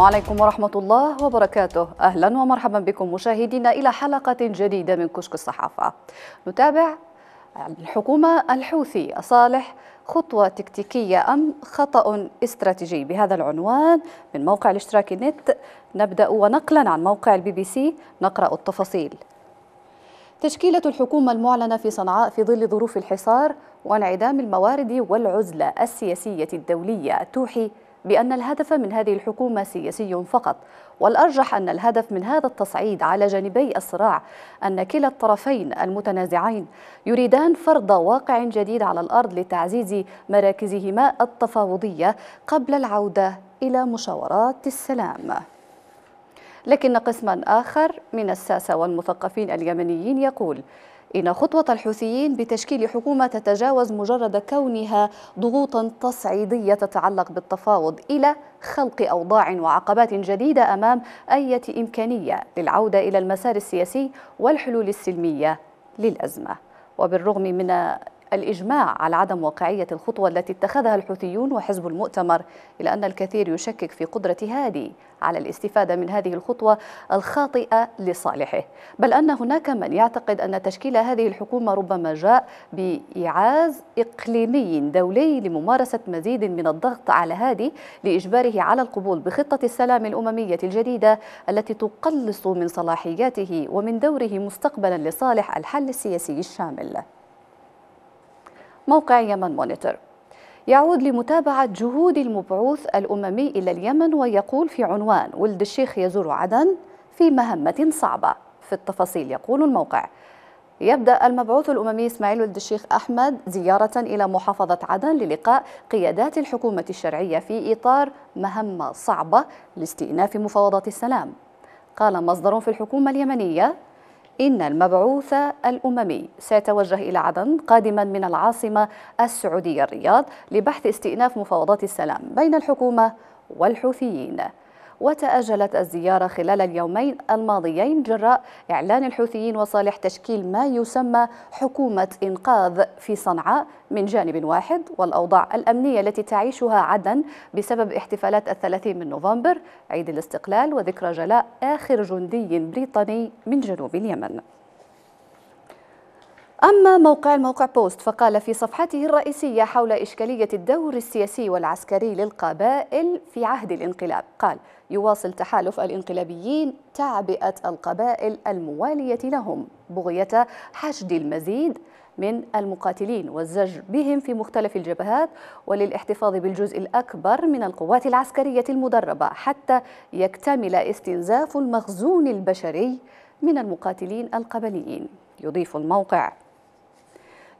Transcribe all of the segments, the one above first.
السلام عليكم ورحمة الله وبركاته أهلا ومرحبا بكم مشاهدينا إلى حلقة جديدة من كشك الصحافة نتابع الحكومة الحوثي صالح خطوة تكتيكية أم خطأ استراتيجي بهذا العنوان من موقع الاشتراك النت نبدأ ونقلا عن موقع البي بي سي نقرأ التفاصيل تشكيلة الحكومة المعلنة في صنعاء في ظل ظروف الحصار وانعدام الموارد والعزلة السياسية الدولية توحي بأن الهدف من هذه الحكومة سياسي فقط والأرجح أن الهدف من هذا التصعيد على جانبي الصراع أن كلا الطرفين المتنازعين يريدان فرض واقع جديد على الأرض لتعزيز مراكزهما التفاوضية قبل العودة إلى مشاورات السلام لكن قسما آخر من الساسة والمثقفين اليمنيين يقول إن خطوة الحوثيين بتشكيل حكومة تتجاوز مجرد كونها ضغوطا تصعيدية تتعلق بالتفاوض إلى خلق أوضاع وعقبات جديدة أمام أية إمكانية للعودة إلى المسار السياسي والحلول السلمية للأزمة وبالرغم من الإجماع على عدم واقعية الخطوة التي اتخذها الحوثيون وحزب المؤتمر إلى أن الكثير يشكك في قدرة هادي على الاستفادة من هذه الخطوة الخاطئة لصالحه بل أن هناك من يعتقد أن تشكيل هذه الحكومة ربما جاء بإعاز إقليمي دولي لممارسة مزيد من الضغط على هادي لإجباره على القبول بخطة السلام الأممية الجديدة التي تقلص من صلاحياته ومن دوره مستقبلا لصالح الحل السياسي الشامل موقع يمن مونيتور يعود لمتابعة جهود المبعوث الأممي إلى اليمن ويقول في عنوان ولد الشيخ يزور عدن في مهمة صعبة في التفاصيل يقول الموقع يبدأ المبعوث الأممي إسماعيل ولد الشيخ أحمد زيارة إلى محافظة عدن للقاء قيادات الحكومة الشرعية في إطار مهمة صعبة لاستئناف مفاوضات السلام قال مصدر في الحكومة اليمنية إن المبعوث الأممي سيتوجه إلى عدن قادما من العاصمة السعودية الرياض لبحث استئناف مفاوضات السلام بين الحكومة والحوثيين وتأجلت الزيارة خلال اليومين الماضيين جراء إعلان الحوثيين وصالح تشكيل ما يسمى حكومة إنقاذ في صنعاء من جانب واحد والأوضاع الأمنية التي تعيشها عدن بسبب احتفالات الثلاثين من نوفمبر عيد الاستقلال وذكرى جلاء آخر جندي بريطاني من جنوب اليمن أما موقع الموقع بوست فقال في صفحته الرئيسية حول إشكالية الدور السياسي والعسكري للقبائل في عهد الانقلاب قال يواصل تحالف الانقلابيين تعبئة القبائل الموالية لهم بغية حشد المزيد من المقاتلين والزج بهم في مختلف الجبهات وللاحتفاظ بالجزء الأكبر من القوات العسكرية المدربة حتى يكتمل استنزاف المخزون البشري من المقاتلين القبليين يضيف الموقع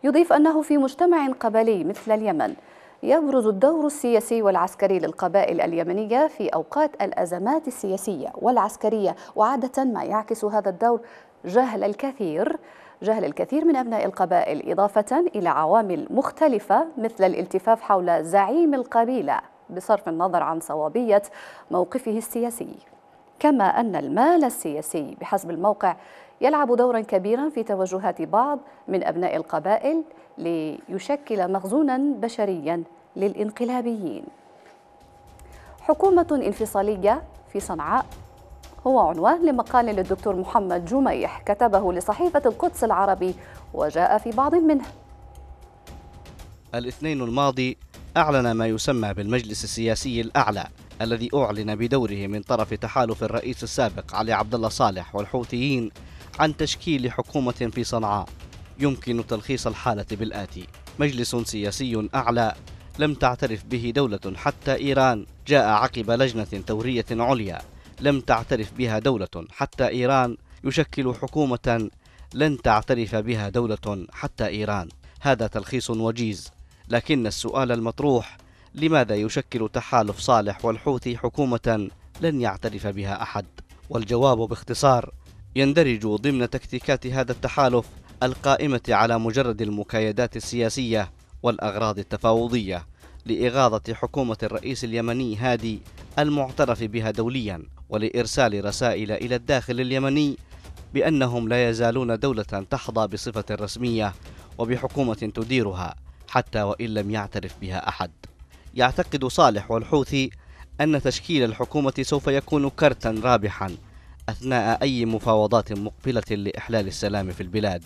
يضيف أنه في مجتمع قبلي مثل اليمن يبرز الدور السياسي والعسكري للقبائل اليمنية في أوقات الأزمات السياسية والعسكرية وعادة ما يعكس هذا الدور جهل الكثير جهل الكثير من أبناء القبائل إضافة إلى عوامل مختلفة مثل الالتفاف حول زعيم القبيلة بصرف النظر عن صوابية موقفه السياسي كما أن المال السياسي بحسب الموقع يلعب دورا كبيرا في توجهات بعض من أبناء القبائل ليشكل مخزونا بشريا للانقلابيين حكومة انفصالية في صنعاء هو عنوان لمقال للدكتور محمد جميح كتبه لصحيفة القدس العربي وجاء في بعض منه الاثنين الماضي أعلن ما يسمى بالمجلس السياسي الأعلى الذي أعلن بدوره من طرف تحالف الرئيس السابق علي عبد الله صالح والحوثيين عن تشكيل حكومة في صنعاء يمكن تلخيص الحالة بالآتي مجلس سياسي أعلى لم تعترف به دولة حتى إيران جاء عقب لجنة ثورية عليا لم تعترف بها دولة حتى إيران يشكل حكومة لن تعترف بها دولة حتى إيران هذا تلخيص وجيز لكن السؤال المطروح لماذا يشكل تحالف صالح والحوثي حكومة لن يعترف بها أحد؟ والجواب باختصار يندرج ضمن تكتيكات هذا التحالف القائمة على مجرد المكايدات السياسية والأغراض التفاوضية لإغاظة حكومة الرئيس اليمني هادي المعترف بها دوليا ولإرسال رسائل إلى الداخل اليمني بأنهم لا يزالون دولة تحظى بصفة رسمية وبحكومة تديرها حتى وإن لم يعترف بها أحد يعتقد صالح والحوثي أن تشكيل الحكومة سوف يكون كرتا رابحا أثناء أي مفاوضات مقبلة لإحلال السلام في البلاد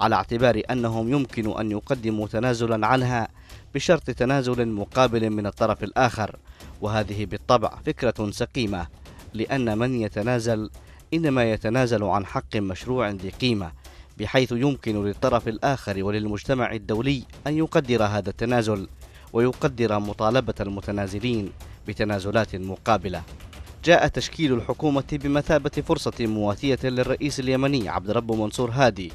على اعتبار أنهم يمكن أن يقدموا تنازلا عنها بشرط تنازل مقابل من الطرف الآخر وهذه بالطبع فكرة سقيمة لأن من يتنازل إنما يتنازل عن حق مشروع ذي قيمة بحيث يمكن للطرف الآخر وللمجتمع الدولي أن يقدر هذا التنازل ويقدر مطالبة المتنازلين بتنازلات مقابلة جاء تشكيل الحكومة بمثابة فرصة مواتية للرئيس اليمني عبد رب منصور هادي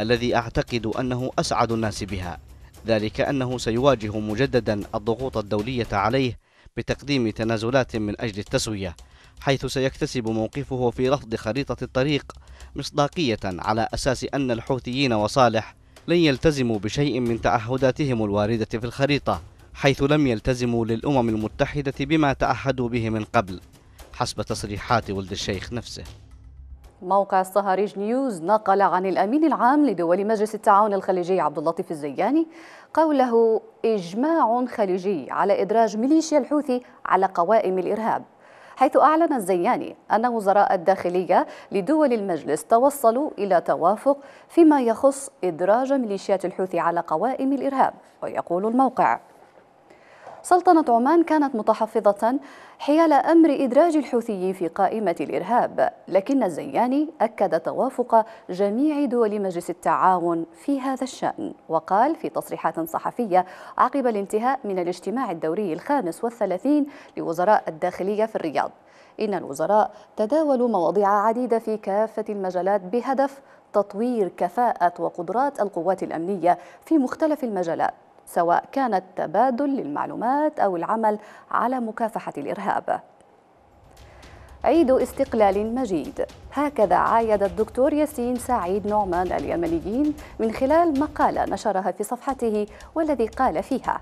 الذي أعتقد أنه أسعد الناس بها ذلك أنه سيواجه مجددا الضغوط الدولية عليه بتقديم تنازلات من أجل التسوية حيث سيكتسب موقفه في رفض خريطة الطريق مصداقية على أساس أن الحوثيين وصالح لن يلتزموا بشيء من تعهداتهم الواردة في الخريطة حيث لم يلتزموا للأمم المتحدة بما تعهدوا به من قبل حسب تصريحات ولد الشيخ نفسه موقع الصهاريج نيوز نقل عن الامين العام لدول مجلس التعاون الخليجي عبد اللطيف الزياني قوله اجماع خليجي على ادراج ميليشيا الحوثي على قوائم الارهاب حيث اعلن الزياني ان وزراء الداخليه لدول المجلس توصلوا الى توافق فيما يخص ادراج ميليشيات الحوثي على قوائم الارهاب ويقول الموقع سلطنة عمان كانت متحفظة حيال أمر إدراج الحوثيين في قائمة الإرهاب لكن الزياني أكد توافق جميع دول مجلس التعاون في هذا الشأن وقال في تصريحات صحفية عقب الانتهاء من الاجتماع الدوري الخامس والثلاثين لوزراء الداخلية في الرياض إن الوزراء تداولوا مواضيع عديدة في كافة المجالات بهدف تطوير كفاءة وقدرات القوات الأمنية في مختلف المجالات سواء كان التبادل للمعلومات أو العمل على مكافحة الإرهاب عيد استقلال مجيد هكذا عايد الدكتور ياسين سعيد نعمان اليمنيين من خلال مقالة نشرها في صفحته والذي قال فيها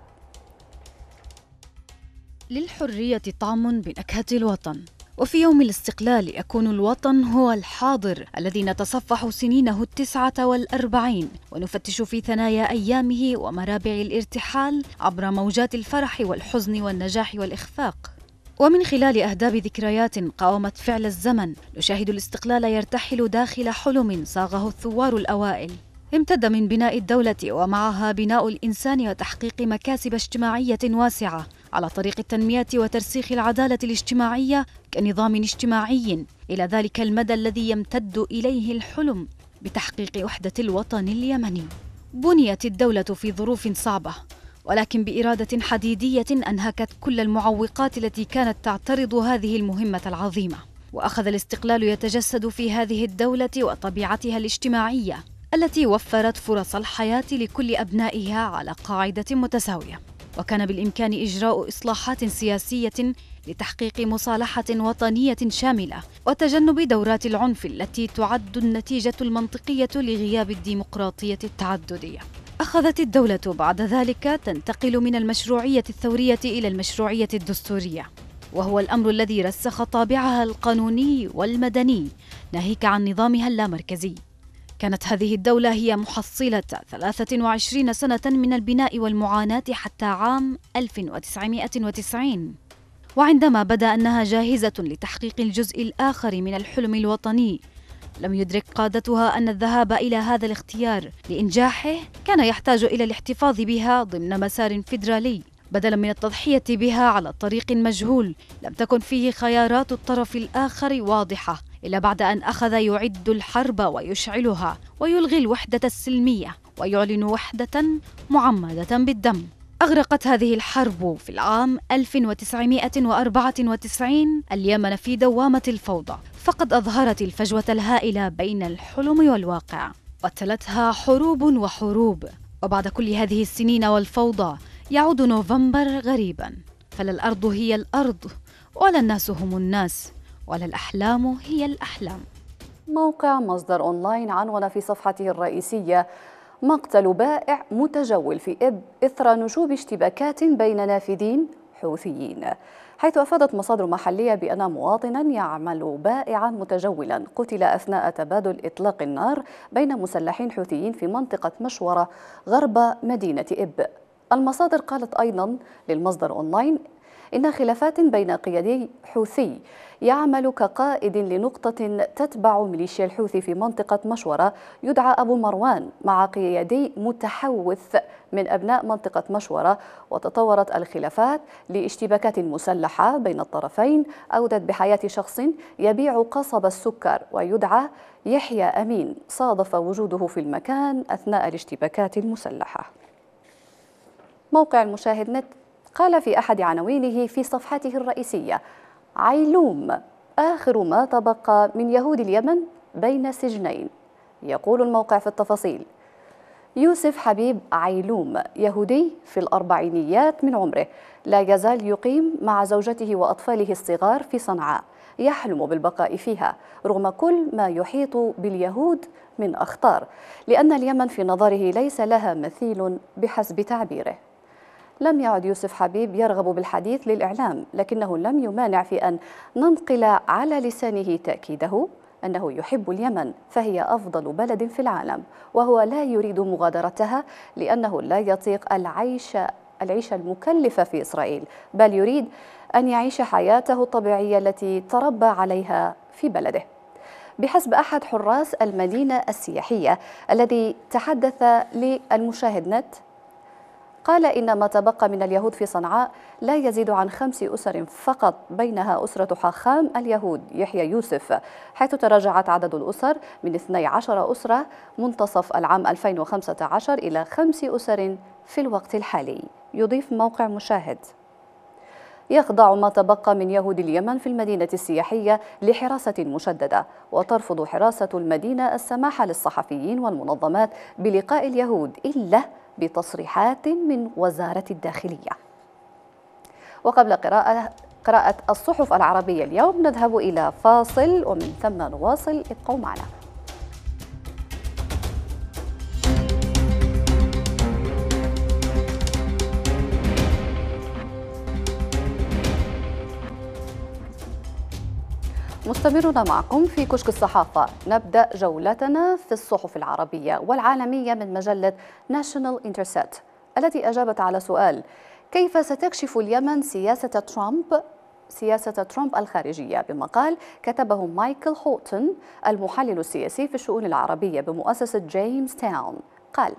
للحرية طعم بنكهة الوطن وفي يوم الاستقلال يكون الوطن هو الحاضر الذي نتصفح سنينه التسعة والأربعين ونفتش في ثنايا أيامه ومرابع الارتحال عبر موجات الفرح والحزن والنجاح والإخفاق ومن خلال أهداب ذكريات قاومت فعل الزمن نشاهد الاستقلال يرتحل داخل حلم صاغه الثوار الأوائل امتد من بناء الدولة ومعها بناء الإنسان وتحقيق مكاسب اجتماعية واسعة على طريق التنمية وترسيخ العدالة الاجتماعية كنظام اجتماعي إلى ذلك المدى الذي يمتد إليه الحلم بتحقيق وحدة الوطن اليمني بنيت الدولة في ظروف صعبة ولكن بإرادة حديدية أنهكت كل المعوقات التي كانت تعترض هذه المهمة العظيمة وأخذ الاستقلال يتجسد في هذه الدولة وطبيعتها الاجتماعية التي وفرت فرص الحياة لكل أبنائها على قاعدة متساوية وكان بالإمكان إجراء إصلاحات سياسية لتحقيق مصالحة وطنية شاملة وتجنب دورات العنف التي تعد النتيجة المنطقية لغياب الديمقراطية التعددية. أخذت الدولة بعد ذلك تنتقل من المشروعية الثورية إلى المشروعية الدستورية، وهو الأمر الذي رسخ طابعها القانوني والمدني ناهيك عن نظامها اللامركزي. كانت هذه الدولة هي محصلة 23 سنة من البناء والمعاناة حتى عام 1990 وعندما بدا انها جاهزه لتحقيق الجزء الاخر من الحلم الوطني لم يدرك قادتها ان الذهاب الى هذا الاختيار لانجاحه كان يحتاج الى الاحتفاظ بها ضمن مسار فيدرالي بدلا من التضحيه بها على طريق مجهول لم تكن فيه خيارات الطرف الاخر واضحه إلا بعد أن أخذ يعد الحرب ويشعلها ويلغي الوحدة السلمية ويعلن وحدة معمدة بالدم أغرقت هذه الحرب في العام 1994 اليمن في دوامة الفوضى فقد أظهرت الفجوة الهائلة بين الحلم والواقع وتلتها حروب وحروب وبعد كل هذه السنين والفوضى يعود نوفمبر غريبا فلا الأرض هي الأرض ولا الناس هم الناس ولا الأحلام هي الأحلام موقع مصدر أونلاين عنون في صفحته الرئيسية مقتل بائع متجول في إب إثر نشوب اشتباكات بين نافذين حوثيين حيث أفادت مصادر محلية بأن مواطنا يعمل بائعا متجولا قتل أثناء تبادل إطلاق النار بين مسلحين حوثيين في منطقة مشورة غرب مدينة إب المصادر قالت أيضا للمصدر أونلاين إن خلافات بين قيادي حوثي يعمل كقائد لنقطة تتبع ميليشيا الحوثي في منطقة مشورة يدعى أبو مروان مع قيادي متحوث من أبناء منطقة مشورة وتطورت الخلافات لاشتباكات مسلحة بين الطرفين أودت بحياة شخص يبيع قصب السكر ويدعى يحيى أمين صادف وجوده في المكان أثناء الاشتباكات المسلحة موقع المشاهد نت قال في أحد عناوينه في صفحته الرئيسية عيلوم آخر ما تبقى من يهود اليمن بين سجنين يقول الموقع في التفاصيل يوسف حبيب عيلوم يهودي في الأربعينيات من عمره لا يزال يقيم مع زوجته وأطفاله الصغار في صنعاء يحلم بالبقاء فيها رغم كل ما يحيط باليهود من أخطار لأن اليمن في نظره ليس لها مثيل بحسب تعبيره لم يعد يوسف حبيب يرغب بالحديث للإعلام لكنه لم يمانع في أن ننقل على لسانه تأكيده أنه يحب اليمن فهي أفضل بلد في العالم وهو لا يريد مغادرتها لأنه لا يطيق العيش العيشة المكلفة في إسرائيل بل يريد أن يعيش حياته الطبيعية التي تربى عليها في بلده بحسب أحد حراس المدينة السياحية الذي تحدث للمشاهد نت قال إن ما تبقى من اليهود في صنعاء لا يزيد عن خمس أسر فقط بينها أسرة حاخام اليهود يحيى يوسف حيث تراجعت عدد الأسر من 12 أسرة منتصف العام 2015 إلى خمس أسر في الوقت الحالي يضيف موقع مشاهد يخضع ما تبقى من يهود اليمن في المدينة السياحية لحراسة مشددة وترفض حراسة المدينة السماح للصحفيين والمنظمات بلقاء اليهود إلا بتصريحات من وزارة الداخلية وقبل قراءة قراءة الصحف العربية اليوم نذهب إلى فاصل ومن ثم نواصل ابقوا معنا مستمرون معكم في كشك الصحافة نبدأ جولتنا في الصحف العربية والعالمية من مجلة ناشونال انترسيت التي أجابت على سؤال كيف ستكشف اليمن سياسة ترامب سياسة ترامب الخارجية بمقال كتبه مايكل هوتن المحلل السياسي في الشؤون العربية بمؤسسة جيمس تاون قال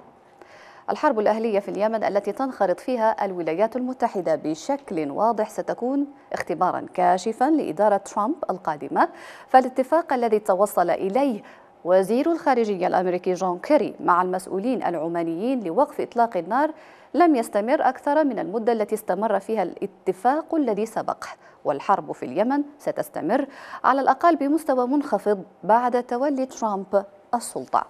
الحرب الأهلية في اليمن التي تنخرط فيها الولايات المتحدة بشكل واضح ستكون اختبارا كاشفا لإدارة ترامب القادمة فالاتفاق الذي توصل إليه وزير الخارجية الأمريكي جون كيري مع المسؤولين العمانيين لوقف إطلاق النار لم يستمر أكثر من المدة التي استمر فيها الاتفاق الذي سبقه والحرب في اليمن ستستمر على الأقل بمستوى منخفض بعد تولي ترامب السلطة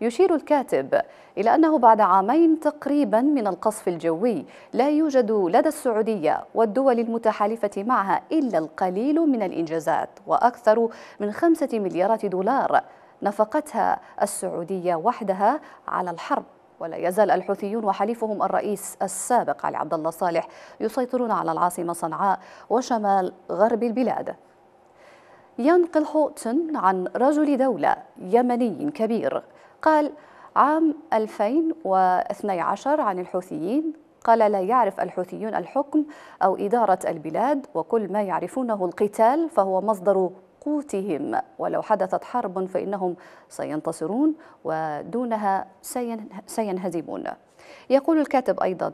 يشير الكاتب إلى أنه بعد عامين تقريبا من القصف الجوي لا يوجد لدى السعودية والدول المتحالفة معها إلا القليل من الإنجازات وأكثر من خمسة مليارات دولار نفقتها السعودية وحدها على الحرب ولا يزال الحوثيون وحليفهم الرئيس السابق علي عبد الله صالح يسيطرون على العاصمة صنعاء وشمال غرب البلاد ينقل حوتن عن رجل دولة يمني كبير قال عام 2012 عن الحوثيين قال لا يعرف الحوثيون الحكم أو إدارة البلاد وكل ما يعرفونه القتال فهو مصدر قوتهم ولو حدثت حرب فإنهم سينتصرون ودونها سينهزمون يقول الكاتب أيضا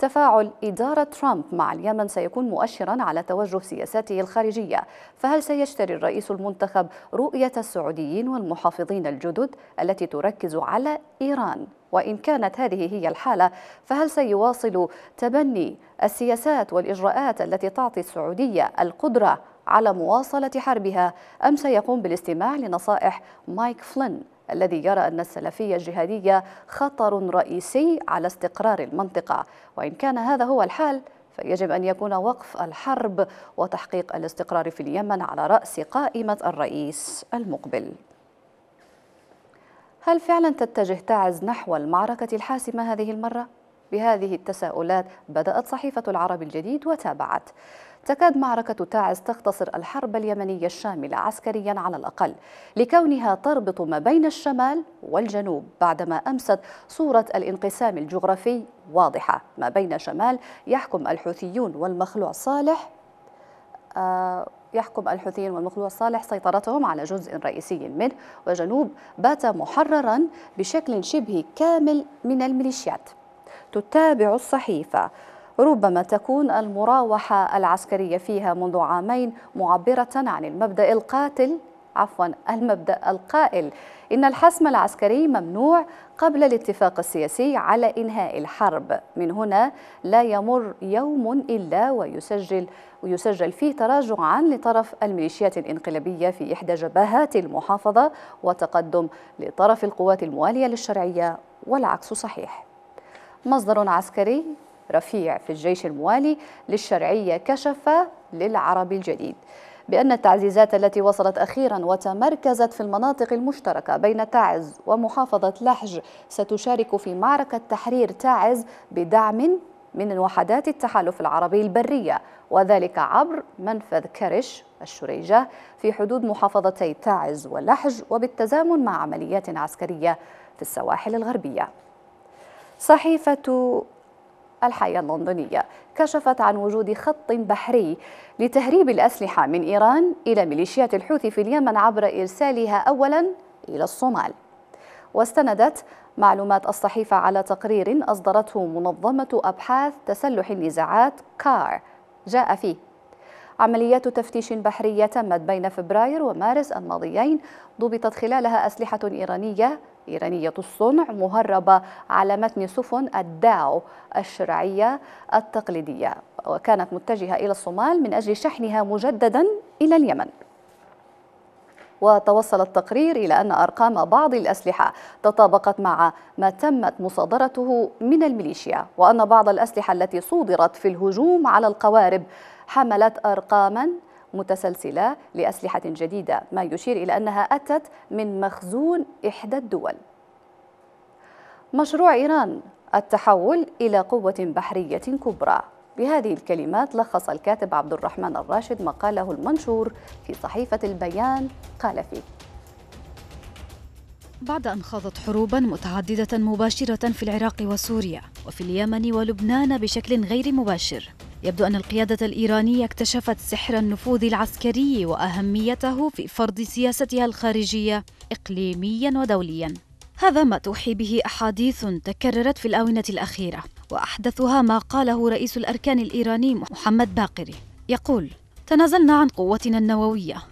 تفاعل إدارة ترامب مع اليمن سيكون مؤشرا على توجه سياساته الخارجية فهل سيشتري الرئيس المنتخب رؤية السعوديين والمحافظين الجدد التي تركز على إيران وإن كانت هذه هي الحالة فهل سيواصل تبني السياسات والإجراءات التي تعطي السعودية القدرة على مواصلة حربها أم سيقوم بالاستماع لنصائح مايك فلين الذي يرى أن السلفية الجهادية خطر رئيسي على استقرار المنطقة وإن كان هذا هو الحال فيجب أن يكون وقف الحرب وتحقيق الاستقرار في اليمن على رأس قائمة الرئيس المقبل هل فعلا تتجه تعز نحو المعركة الحاسمة هذه المرة؟ بهذه التساؤلات بدأت صحيفة العرب الجديد وتابعت تكاد معركة تاعز تختصر الحرب اليمنية الشاملة عسكريا على الأقل لكونها تربط ما بين الشمال والجنوب بعدما أمست صورة الانقسام الجغرافي واضحة ما بين شمال يحكم الحوثيون والمخلوع صالح آه يحكم الحوثيين والمخلوع صالح سيطرتهم على جزء رئيسي منه وجنوب بات محررا بشكل شبه كامل من الميليشيات تتابع الصحيفة ربما تكون المراوحة العسكرية فيها منذ عامين معبرة عن المبدأ القاتل عفوا المبدأ القائل إن الحسم العسكري ممنوع قبل الاتفاق السياسي على إنهاء الحرب من هنا لا يمر يوم إلا ويسجل ويسجل فيه تراجعا لطرف الميليشيات الانقلابية في إحدى جبهات المحافظة وتقدم لطرف القوات الموالية للشرعية والعكس صحيح مصدر عسكري رفيع في الجيش الموالي للشرعية كشف للعرب الجديد بأن التعزيزات التي وصلت أخيرا وتمركزت في المناطق المشتركة بين تعز ومحافظة لحج ستشارك في معركة تحرير تعز بدعم من وحدات التحالف العربي البرية وذلك عبر منفذ كرش الشريجة في حدود محافظتي تعز ولحج وبالتزامن مع عمليات عسكرية في السواحل الغربية صحيفة الحياة اللندنية كشفت عن وجود خط بحري لتهريب الأسلحة من إيران إلى ميليشيات الحوثي في اليمن عبر إرسالها أولا إلى الصومال واستندت معلومات الصحيفة على تقرير أصدرته منظمة أبحاث تسلح النزاعات كار جاء فيه عمليات تفتيش بحرية تمت بين فبراير ومارس الماضيين ضبطت خلالها أسلحة إيرانية إيرانية الصنع مهربة على متن سفن الداو الشرعية التقليدية وكانت متجهة إلى الصومال من أجل شحنها مجددا إلى اليمن وتوصل التقرير إلى أن أرقام بعض الأسلحة تطابقت مع ما تمت مصادرته من الميليشيا وأن بعض الأسلحة التي صودرت في الهجوم على القوارب حملت أرقاما متسلسلة لأسلحة جديدة ما يشير إلى أنها أتت من مخزون إحدى الدول مشروع إيران التحول إلى قوة بحرية كبرى بهذه الكلمات لخص الكاتب عبد الرحمن الراشد مقاله المنشور في صحيفة البيان قال فيه بعد أن خاضت حروبا متعددة مباشرة في العراق وسوريا وفي اليمن ولبنان بشكل غير مباشر يبدو أن القيادة الإيرانية اكتشفت سحر النفوذ العسكري وأهميته في فرض سياستها الخارجية إقليميا ودوليا هذا ما توحي به أحاديث تكررت في الآونة الأخيرة وأحدثها ما قاله رئيس الأركان الإيراني محمد باقري يقول تنازلنا عن قوتنا النووية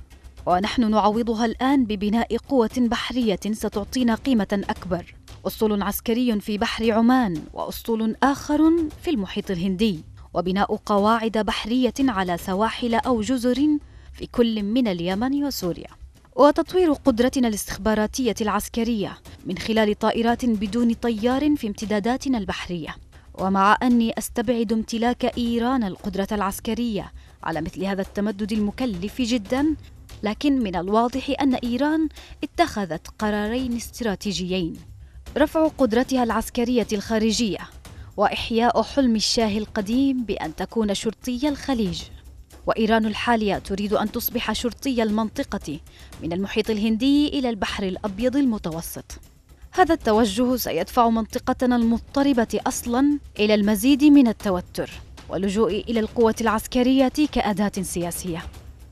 ونحن نعوضها الآن ببناء قوة بحرية ستعطينا قيمة أكبر أسطول عسكري في بحر عمان وأسطول آخر في المحيط الهندي وبناء قواعد بحرية على سواحل أو جزر في كل من اليمن وسوريا وتطوير قدرتنا الاستخباراتية العسكرية من خلال طائرات بدون طيار في امتداداتنا البحرية ومع أني أستبعد امتلاك إيران القدرة العسكرية على مثل هذا التمدد المكلف جدا لكن من الواضح أن إيران اتخذت قرارين استراتيجيين رفع قدرتها العسكرية الخارجية وإحياء حلم الشاه القديم بأن تكون شرطي الخليج وإيران الحالية تريد أن تصبح شرطي المنطقة من المحيط الهندي إلى البحر الأبيض المتوسط هذا التوجه سيدفع منطقتنا المضطربة أصلا إلى المزيد من التوتر واللجوء إلى القوة العسكرية كأداة سياسية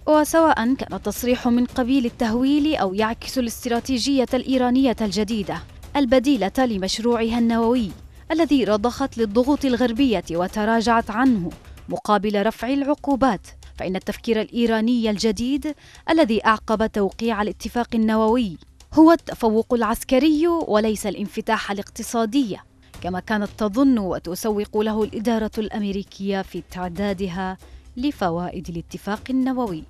وسواء كان التصريح من قبيل التهويل أو يعكس الاستراتيجية الإيرانية الجديدة البديلة لمشروعها النووي الذي رضخت للضغوط الغربية وتراجعت عنه مقابل رفع العقوبات فإن التفكير الإيراني الجديد الذي أعقب توقيع الاتفاق النووي هو التفوق العسكري وليس الانفتاح الاقتصادي كما كانت تظن وتسوق له الإدارة الأمريكية في تعدادها لفوائد الاتفاق النووي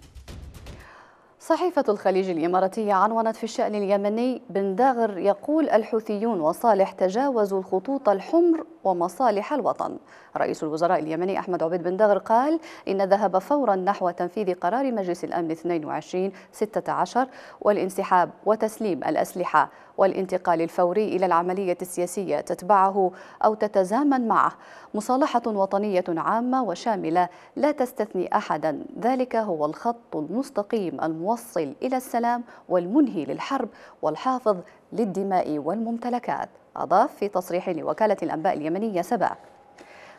صحيفة الخليج الإماراتية عنونت في الشأن اليمني بن داغر يقول الحوثيون وصالح تجاوزوا الخطوط الحمر ومصالح الوطن رئيس الوزراء اليمني أحمد عبيد بن دغر قال إن ذهب فورا نحو تنفيذ قرار مجلس الأمن 22 16 والانسحاب وتسليم الأسلحة والانتقال الفوري إلى العملية السياسية تتبعه أو تتزامن معه مصالحة وطنية عامة وشاملة لا تستثني أحدا ذلك هو الخط المستقيم الموصل إلى السلام والمنهي للحرب والحافظ للدماء والممتلكات أضاف في تصريح لوكالة الأنباء اليمنية سبا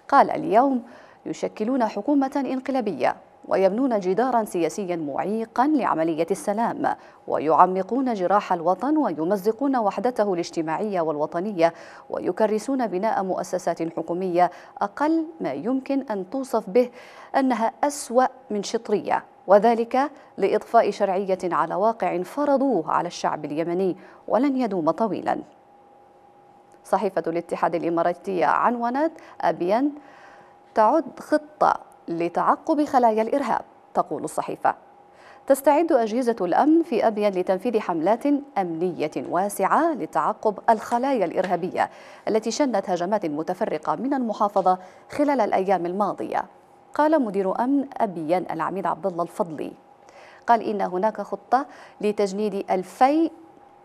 قال اليوم يشكلون حكومة انقلابية ويبنون جدارا سياسيا معيقا لعملية السلام ويعمقون جراح الوطن ويمزقون وحدته الاجتماعية والوطنية ويكرسون بناء مؤسسات حكومية أقل ما يمكن أن توصف به أنها أسوأ من شطرية وذلك لإضفاء شرعية على واقع فرضوه على الشعب اليمني ولن يدوم طويلاً صحيفة الاتحاد الإماراتية عنونت أبيان تعد خطة لتعقب خلايا الإرهاب تقول الصحيفة تستعد أجهزة الأمن في أبيان لتنفيذ حملات أمنية واسعة لتعقب الخلايا الإرهابية التي شنت هجمات متفرقة من المحافظة خلال الأيام الماضية قال مدير أمن أبيان العميد عبد الله الفضلي قال إن هناك خطة لتجنيد 2000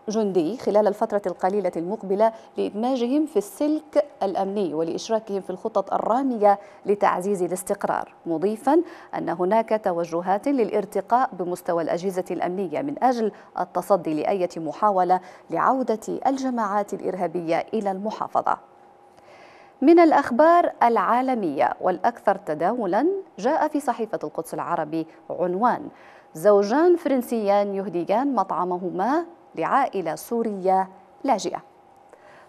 جندي خلال الفترة القليلة المقبلة لإدماجهم في السلك الأمني ولإشراكهم في الخطط الرامية لتعزيز الاستقرار مضيفا أن هناك توجهات للارتقاء بمستوى الأجهزة الأمنية من أجل التصدي لأية محاولة لعودة الجماعات الإرهابية إلى المحافظة من الأخبار العالمية والأكثر تداولا جاء في صحيفة القدس العربي عنوان زوجان فرنسيان يهديان مطعمهما لعائلة سورية لاجئة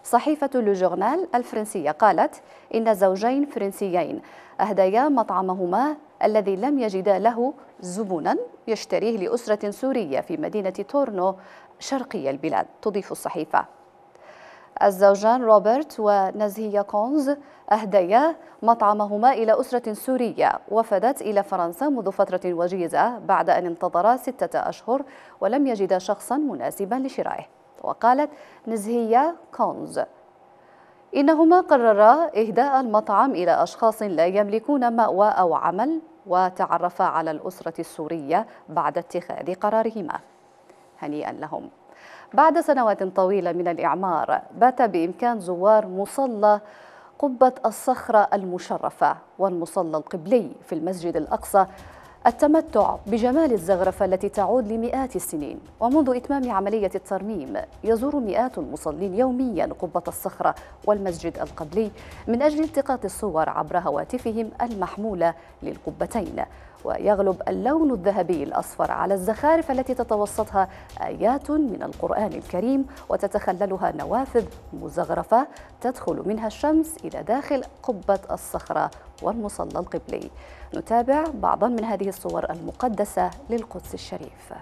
صحيفة لوجورنال الفرنسية قالت إن زوجين فرنسيين أهديا مطعمهما الذي لم يجدا له زبونا يشتريه لأسرة سورية في مدينة تورنو شرقي البلاد تضيف الصحيفة الزوجان روبرت ونزهية كونز أهديا مطعمهما إلى أسرة سورية وفدت إلى فرنسا منذ فترة وجيزة بعد أن انتظرا ستة أشهر ولم يجدا شخصا مناسبا لشرائه وقالت نزهية كونز إنهما قررا إهداء المطعم إلى أشخاص لا يملكون مأوى أو عمل وتعرفا على الأسرة السورية بعد اتخاذ قرارهما هنيئا لهم بعد سنوات طويلة من الإعمار بات بإمكان زوار مصلى قبة الصخرة المشرفة والمصلى القبلي في المسجد الأقصى التمتع بجمال الزغرفة التي تعود لمئات السنين ومنذ إتمام عملية الترميم يزور مئات المصلين يوميا قبة الصخرة والمسجد القبلي من أجل التقاط الصور عبر هواتفهم المحمولة للقبتين ويغلب اللون الذهبي الأصفر على الزخارف التي تتوسطها آيات من القرآن الكريم وتتخللها نوافذ مزغرفة تدخل منها الشمس إلى داخل قبة الصخرة والمصلى القبلي نتابع بعضا من هذه الصور المقدسة للقدس الشريف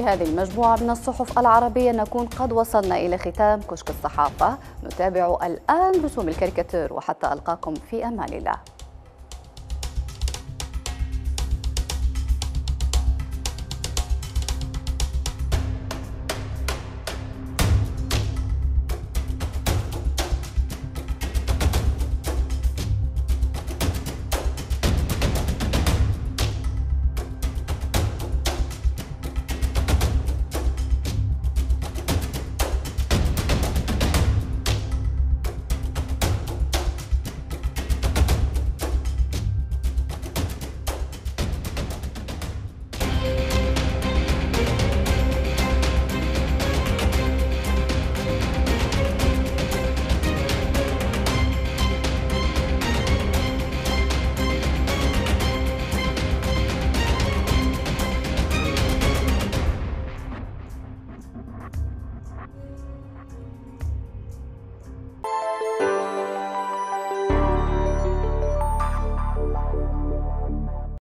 بهذه المجموعة من الصحف العربية نكون قد وصلنا إلى ختام كشك الصحافة نتابع الآن رسوم الكاريكاتير وحتى ألقاكم في أمان الله